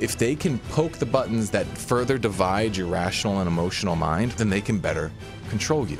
If they can poke the buttons that further divide your rational and emotional mind, then they can better control you.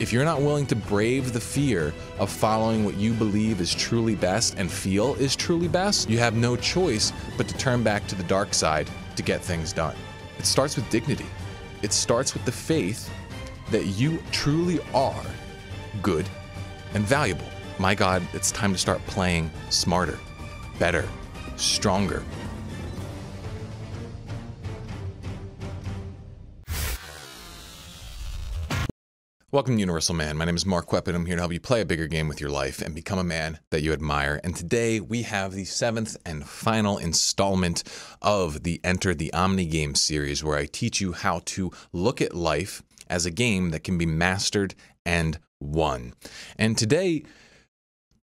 If you're not willing to brave the fear of following what you believe is truly best and feel is truly best, you have no choice but to turn back to the dark side to get things done. It starts with dignity. It starts with the faith that you truly are good and valuable. My God, it's time to start playing smarter, better, stronger, Welcome to Universal Man. My name is Mark and I'm here to help you play a bigger game with your life and become a man that you admire. And today we have the seventh and final installment of the Enter the Omni game series, where I teach you how to look at life as a game that can be mastered and won. And today,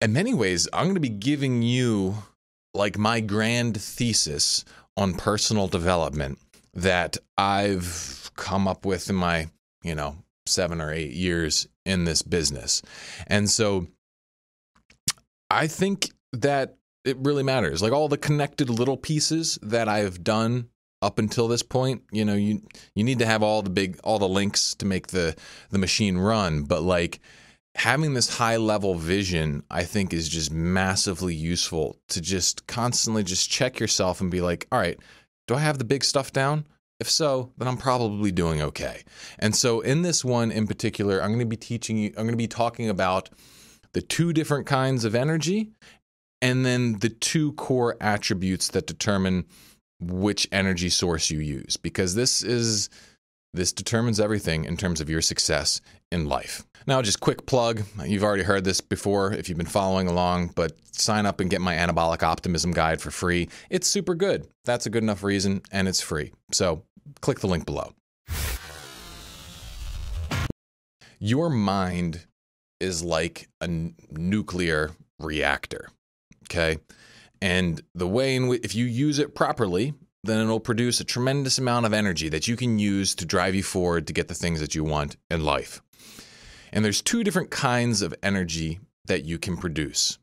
in many ways, I'm going to be giving you like my grand thesis on personal development that I've come up with in my, you know, seven or eight years in this business. And so I think that it really matters. Like all the connected little pieces that I've done up until this point, you know, you you need to have all the big all the links to make the the machine run, but like having this high level vision I think is just massively useful to just constantly just check yourself and be like, "All right, do I have the big stuff down? If so, then I'm probably doing okay. And so, in this one in particular, I'm going to be teaching you, I'm going to be talking about the two different kinds of energy and then the two core attributes that determine which energy source you use, because this is. This determines everything in terms of your success in life. Now, just quick plug. You've already heard this before if you've been following along, but sign up and get my anabolic optimism guide for free. It's super good. That's a good enough reason, and it's free. So click the link below. Your mind is like a nuclear reactor, okay? And the way in which, if you use it properly, then it'll produce a tremendous amount of energy that you can use to drive you forward to get the things that you want in life. And there's two different kinds of energy that you can produce.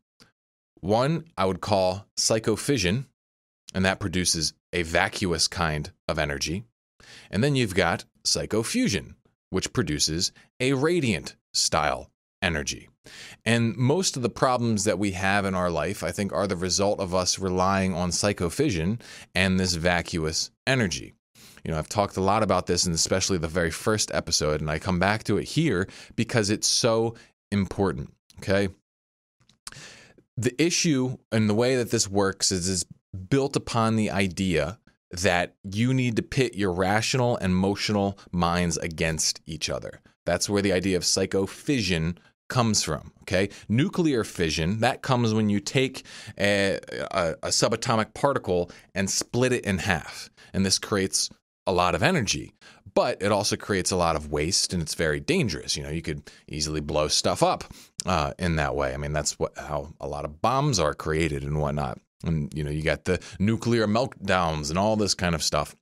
One I would call psychofission, and that produces a vacuous kind of energy. And then you've got psychofusion, which produces a radiant style energy. And most of the problems that we have in our life, I think, are the result of us relying on psychofission and this vacuous energy. You know, I've talked a lot about this, and especially the very first episode, and I come back to it here because it's so important. Okay. The issue and the way that this works is, is built upon the idea that you need to pit your rational and emotional minds against each other. That's where the idea of psychofission comes from. Okay, nuclear fission that comes when you take a, a, a, subatomic particle and split it in half, and this creates a lot of energy, but it also creates a lot of waste and it's very dangerous. You know, you could easily blow stuff up uh, in that way. I mean, that's what how a lot of bombs are created and whatnot. And you know, you got the nuclear meltdowns and all this kind of stuff.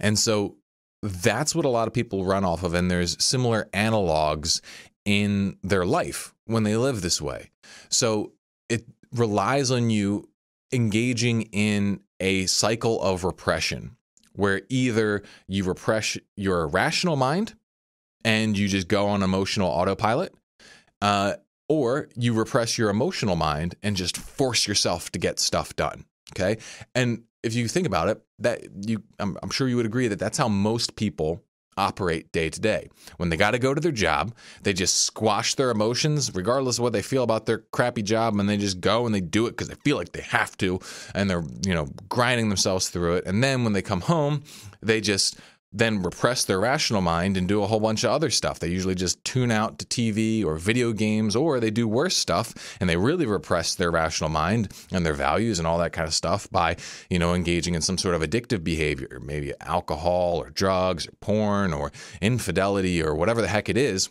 And so that's what a lot of people run off of, and there's similar analogs in their life when they live this way. So it relies on you engaging in a cycle of repression where either you repress your rational mind and you just go on emotional autopilot, uh, or you repress your emotional mind and just force yourself to get stuff done. Okay. And if you think about it, that you, I'm, I'm sure you would agree that that's how most people operate day to day. When they got to go to their job, they just squash their emotions, regardless of what they feel about their crappy job, and they just go and they do it because they feel like they have to, and they're you know grinding themselves through it. And then when they come home, they just then repress their rational mind and do a whole bunch of other stuff. They usually just tune out to TV or video games, or they do worse stuff and they really repress their rational mind and their values and all that kind of stuff by, you know, engaging in some sort of addictive behavior, maybe alcohol or drugs or porn or infidelity or whatever the heck it is.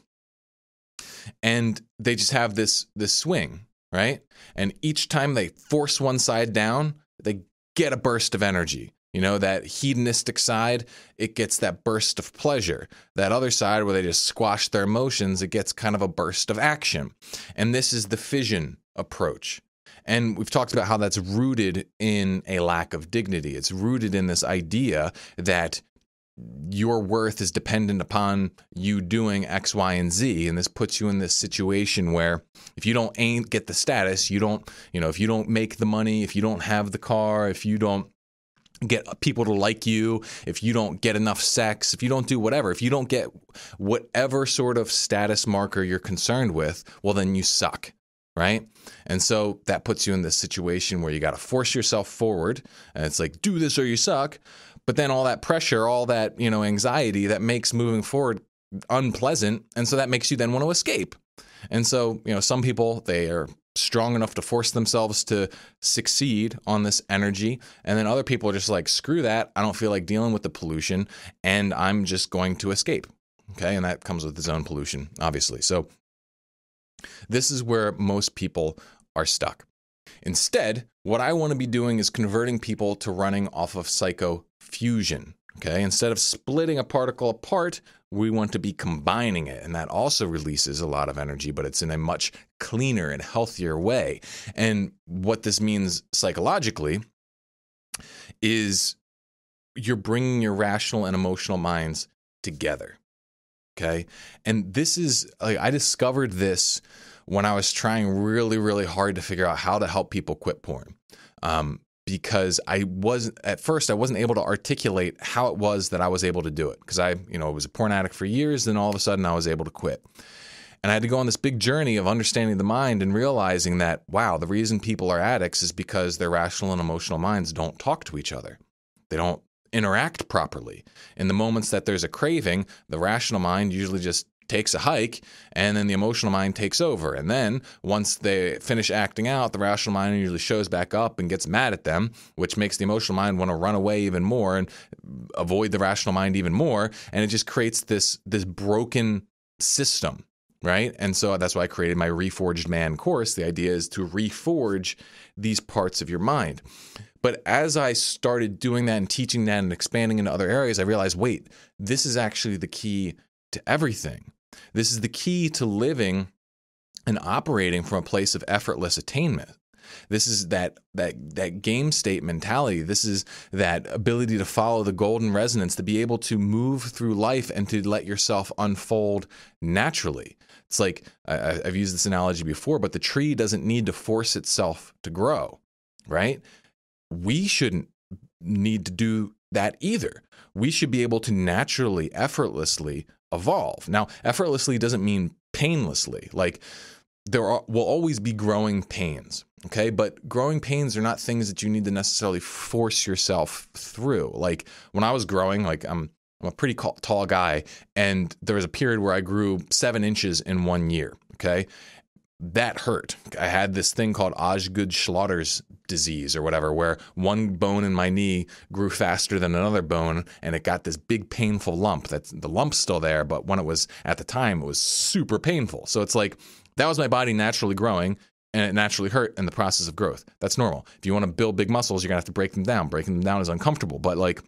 And they just have this this swing, right? And each time they force one side down, they get a burst of energy you know, that hedonistic side, it gets that burst of pleasure. That other side where they just squash their emotions, it gets kind of a burst of action. And this is the fission approach. And we've talked about how that's rooted in a lack of dignity. It's rooted in this idea that your worth is dependent upon you doing X, Y, and Z. And this puts you in this situation where if you don't get the status, you don't, you know, if you don't make the money, if you don't have the car, if you don't get people to like you, if you don't get enough sex, if you don't do whatever, if you don't get whatever sort of status marker you're concerned with, well, then you suck. Right. And so that puts you in this situation where you got to force yourself forward. And it's like, do this or you suck. But then all that pressure, all that, you know, anxiety that makes moving forward unpleasant. And so that makes you then want to escape. And so, you know, some people, they are strong enough to force themselves to succeed on this energy. And then other people are just like, screw that. I don't feel like dealing with the pollution and I'm just going to escape. Okay. And that comes with its own pollution, obviously. So this is where most people are stuck. Instead, what I want to be doing is converting people to running off of psycho fusion. Okay, instead of splitting a particle apart, we want to be combining it. And that also releases a lot of energy, but it's in a much cleaner and healthier way. And what this means psychologically is you're bringing your rational and emotional minds together. Okay. And this is, like, I discovered this when I was trying really, really hard to figure out how to help people quit porn. Um, because I wasn't at first I wasn't able to articulate how it was that I was able to do it because I you know was a porn addict for years then all of a sudden I was able to quit. And I had to go on this big journey of understanding the mind and realizing that wow, the reason people are addicts is because their rational and emotional minds don't talk to each other. They don't interact properly. In the moments that there's a craving, the rational mind usually just takes a hike and then the emotional mind takes over and then once they finish acting out the rational mind usually shows back up and gets mad at them which makes the emotional mind want to run away even more and avoid the rational mind even more and it just creates this this broken system right and so that's why i created my reforged man course the idea is to reforge these parts of your mind but as I started doing that and teaching that and expanding into other areas, I realized wait, this is actually the key to everything. This is the key to living and operating from a place of effortless attainment. This is that that that game state mentality. This is that ability to follow the golden resonance, to be able to move through life and to let yourself unfold naturally. It's like I, I've used this analogy before, but the tree doesn't need to force itself to grow, right? We shouldn't need to do that either. We should be able to naturally, effortlessly evolve. Now, effortlessly doesn't mean painlessly. Like there are, will always be growing pains, okay? But growing pains are not things that you need to necessarily force yourself through. Like when I was growing, like I'm I'm a pretty tall guy, and there was a period where I grew seven inches in one year, okay? that hurt. I had this thing called Osgood Schlatter's disease or whatever, where one bone in my knee grew faster than another bone, and it got this big painful lump. That's the lump's still there, but when it was at the time, it was super painful. So it's like that was my body naturally growing, and it naturally hurt in the process of growth. That's normal. If you want to build big muscles, you're gonna have to break them down. Breaking them down is uncomfortable, but like.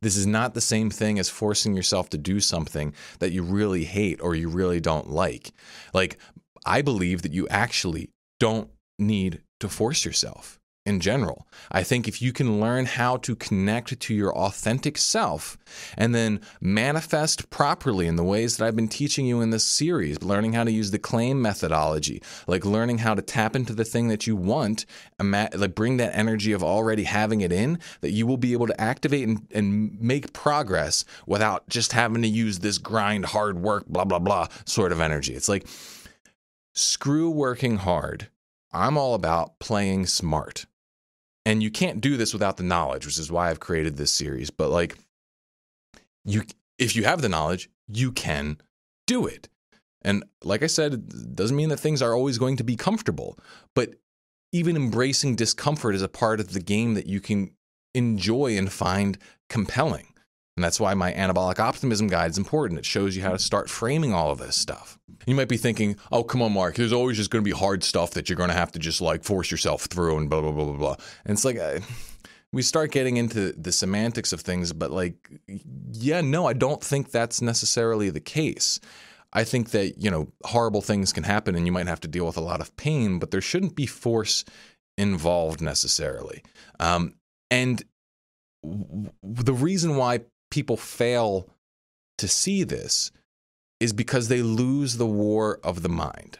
This is not the same thing as forcing yourself to do something that you really hate or you really don't like. Like I believe that you actually don't need to force yourself in general. I think if you can learn how to connect to your authentic self and then manifest properly in the ways that I've been teaching you in this series, learning how to use the claim methodology, like learning how to tap into the thing that you want, like bring that energy of already having it in, that you will be able to activate and, and make progress without just having to use this grind, hard work, blah, blah, blah sort of energy. It's like, screw working hard. I'm all about playing smart. And you can't do this without the knowledge, which is why I've created this series. But like you if you have the knowledge, you can do it. And like I said, it doesn't mean that things are always going to be comfortable, but even embracing discomfort is a part of the game that you can enjoy and find compelling. And that's why my anabolic optimism guide is important. It shows you how to start framing all of this stuff. You might be thinking, oh, come on, Mark, there's always just going to be hard stuff that you're going to have to just like force yourself through and blah, blah, blah, blah, blah. And it's like, I, uh, we start getting into the semantics of things, but like, yeah, no, I don't think that's necessarily the case. I think that, you know, horrible things can happen and you might have to deal with a lot of pain, but there shouldn't be force involved necessarily. Um, and the reason why people fail to see this is because they lose the war of the mind,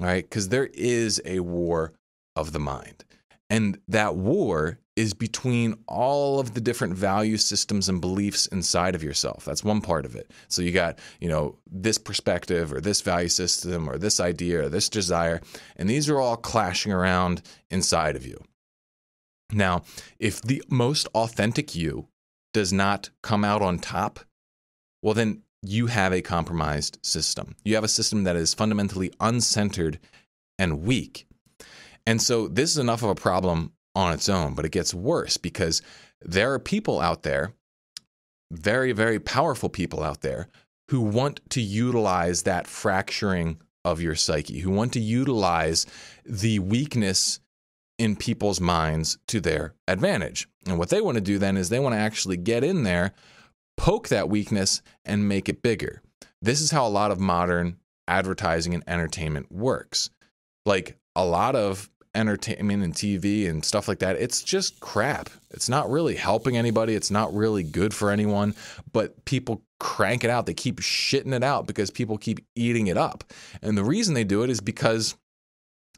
right? Because there is a war of the mind. And that war is between all of the different value systems and beliefs inside of yourself. That's one part of it. So you got, you know, this perspective or this value system or this idea or this desire. And these are all clashing around inside of you. Now, if the most authentic you does not come out on top, well, then you have a compromised system. You have a system that is fundamentally uncentered and weak. And so this is enough of a problem on its own, but it gets worse because there are people out there, very, very powerful people out there, who want to utilize that fracturing of your psyche, who want to utilize the weakness in people's minds to their advantage. And what they want to do then is they want to actually get in there, poke that weakness, and make it bigger. This is how a lot of modern advertising and entertainment works. Like a lot of entertainment and TV and stuff like that, it's just crap. It's not really helping anybody. It's not really good for anyone, but people crank it out. They keep shitting it out because people keep eating it up. And the reason they do it is because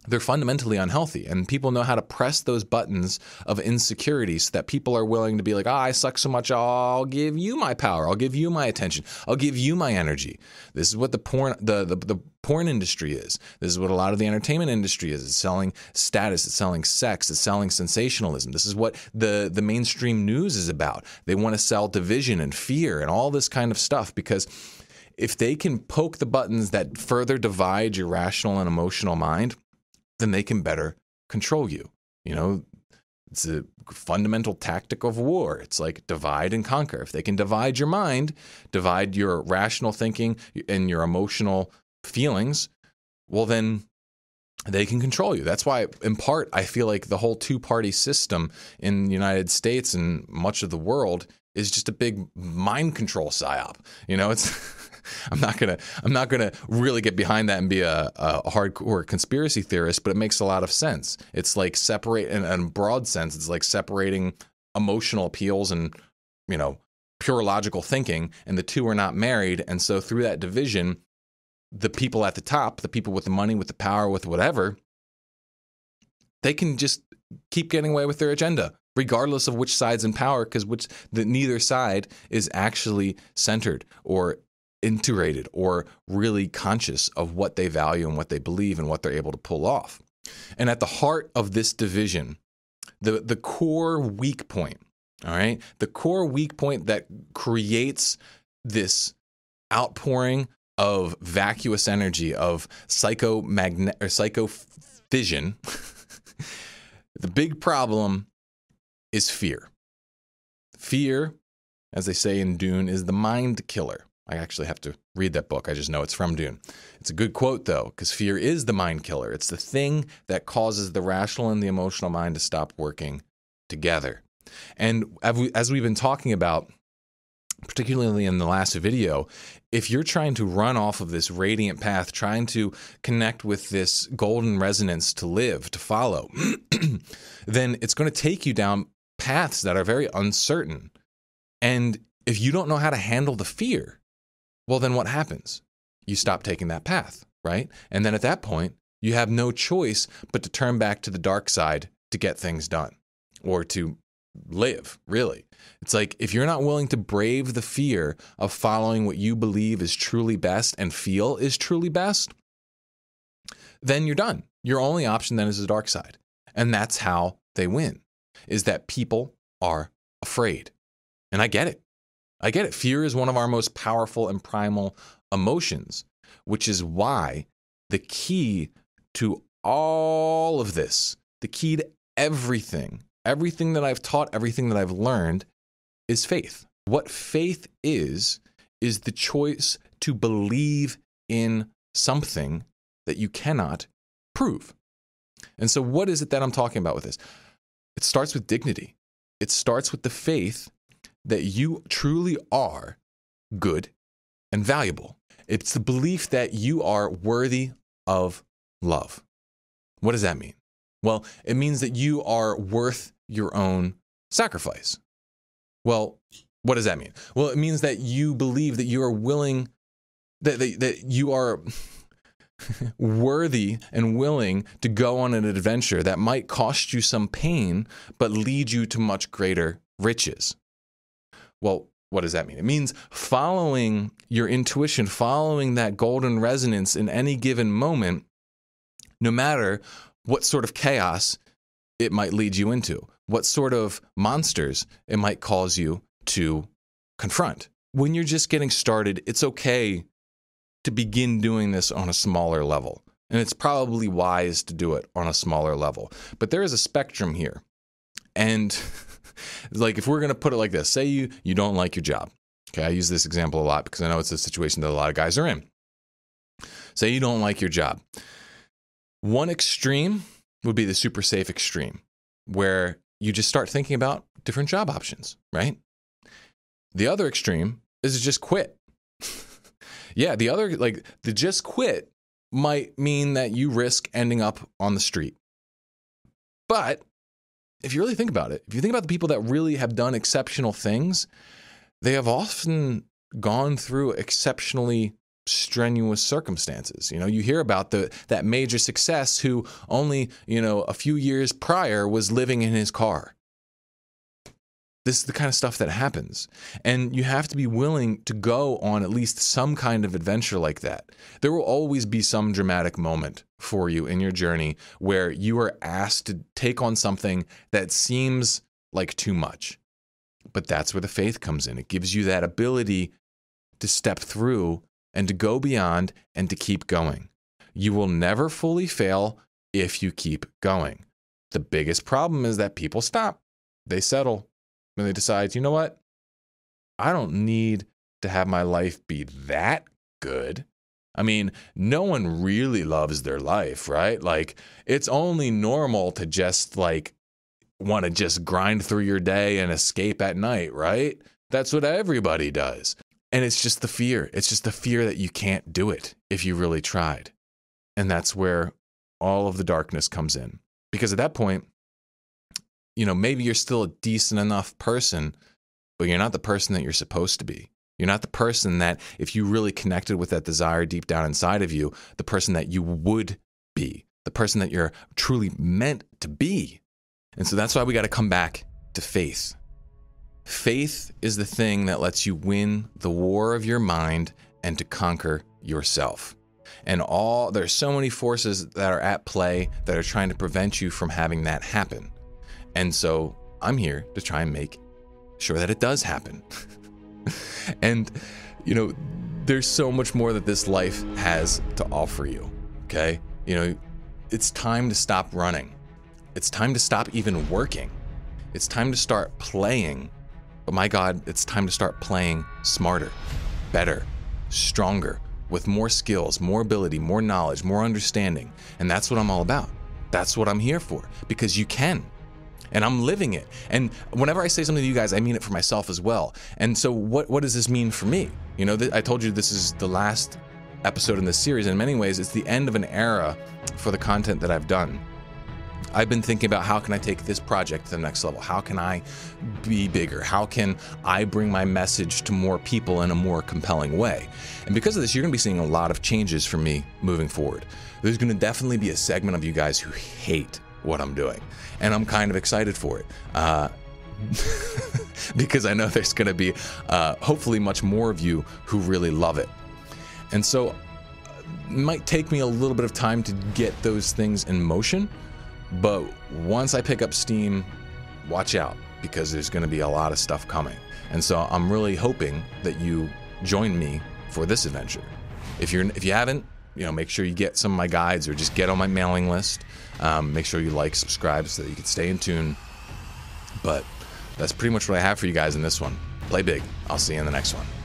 they're fundamentally unhealthy and people know how to press those buttons of insecurity so that people are willing to be like oh, i suck so much i'll give you my power i'll give you my attention i'll give you my energy this is what the porn the, the, the porn industry is this is what a lot of the entertainment industry is it's selling status it's selling sex it's selling sensationalism this is what the the mainstream news is about they want to sell division and fear and all this kind of stuff because if they can poke the buttons that further divide your rational and emotional mind then they can better control you. You know, it's a fundamental tactic of war. It's like divide and conquer. If they can divide your mind, divide your rational thinking and your emotional feelings, well, then they can control you. That's why, in part, I feel like the whole two party system in the United States and much of the world is just a big mind control psyop. You know, it's. I'm not gonna I'm not gonna really get behind that and be a, a hardcore conspiracy theorist, but it makes a lot of sense. It's like separate in a broad sense. It's like separating emotional appeals and you know pure logical thinking, and the two are not married. And so through that division, the people at the top, the people with the money, with the power, with whatever, they can just keep getting away with their agenda regardless of which side's in power, because which the, neither side is actually centered or integrated or really conscious of what they value and what they believe and what they're able to pull off. And at the heart of this division, the, the core weak point, all right, the core weak point that creates this outpouring of vacuous energy, of psychomagnet or psychofission, the big problem is fear. Fear, as they say in Dune, is the mind killer. I actually have to read that book. I just know it's from Dune. It's a good quote, though, because fear is the mind killer. It's the thing that causes the rational and the emotional mind to stop working together. And as we've been talking about, particularly in the last video, if you're trying to run off of this radiant path, trying to connect with this golden resonance to live, to follow, then it's going to take you down paths that are very uncertain. And if you don't know how to handle the fear, well, then what happens? You stop taking that path, right? And then at that point, you have no choice but to turn back to the dark side to get things done or to live, really. It's like if you're not willing to brave the fear of following what you believe is truly best and feel is truly best, then you're done. Your only option then is the dark side. And that's how they win is that people are afraid. And I get it. I get it. Fear is one of our most powerful and primal emotions, which is why the key to all of this, the key to everything, everything that I've taught, everything that I've learned is faith. What faith is, is the choice to believe in something that you cannot prove. And so, what is it that I'm talking about with this? It starts with dignity, it starts with the faith that you truly are good and valuable. It's the belief that you are worthy of love. What does that mean? Well, it means that you are worth your own sacrifice. Well, what does that mean? Well, it means that you believe that you are willing, that, that, that you are worthy and willing to go on an adventure that might cost you some pain, but lead you to much greater riches. Well, what does that mean? It means following your intuition, following that golden resonance in any given moment, no matter what sort of chaos it might lead you into, what sort of monsters it might cause you to confront. When you're just getting started, it's okay to begin doing this on a smaller level. And it's probably wise to do it on a smaller level. But there is a spectrum here. And like if we're going to put it like this, say you you don't like your job. Okay, I use this example a lot because I know it's a situation that a lot of guys are in. Say you don't like your job. One extreme would be the super safe extreme where you just start thinking about different job options, right? The other extreme is just quit. yeah, the other like the just quit might mean that you risk ending up on the street. But if you really think about it, if you think about the people that really have done exceptional things, they have often gone through exceptionally strenuous circumstances. You know, you hear about the that major success who only, you know, a few years prior was living in his car. This is the kind of stuff that happens. And you have to be willing to go on at least some kind of adventure like that. There will always be some dramatic moment for you in your journey where you are asked to take on something that seems like too much. But that's where the faith comes in. It gives you that ability to step through and to go beyond and to keep going. You will never fully fail if you keep going. The biggest problem is that people stop, they settle, when they decide, you know what? I don't need to have my life be that good. I mean, no one really loves their life, right? Like, it's only normal to just like want to just grind through your day and escape at night, right? That's what everybody does. And it's just the fear. It's just the fear that you can't do it if you really tried. And that's where all of the darkness comes in. Because at that point, you know, maybe you're still a decent enough person, but you're not the person that you're supposed to be. You're not the person that, if you really connected with that desire deep down inside of you, the person that you would be, the person that you're truly meant to be. And so that's why we got to come back to faith. Faith is the thing that lets you win the war of your mind and to conquer yourself. And all there's so many forces that are at play that are trying to prevent you from having that happen. And so I'm here to try and make sure that it does happen. and, you know, there's so much more that this life has to offer you, okay? You know, it's time to stop running. It's time to stop even working. It's time to start playing. But my God, it's time to start playing smarter, better, stronger, with more skills, more ability, more knowledge, more understanding. And that's what I'm all about. That's what I'm here for because you can and I'm living it. And whenever I say something to you guys, I mean it for myself as well. And so, what what does this mean for me? You know, I told you this is the last episode in this series. In many ways, it's the end of an era for the content that I've done. I've been thinking about how can I take this project to the next level? How can I be bigger? How can I bring my message to more people in a more compelling way? And because of this, you're going to be seeing a lot of changes from me moving forward. There's going to definitely be a segment of you guys who hate what I'm doing. And I'm kind of excited for it. Uh, because I know there's going to be uh, hopefully much more of you who really love it. And so it might take me a little bit of time to get those things in motion, but once I pick up steam, watch out because there's going to be a lot of stuff coming. And so I'm really hoping that you join me for this adventure. If you're if you haven't, you know, make sure you get some of my guides or just get on my mailing list. Um, make sure you like, subscribe so that you can stay in tune. But that's pretty much what I have for you guys in this one. Play big. I'll see you in the next one.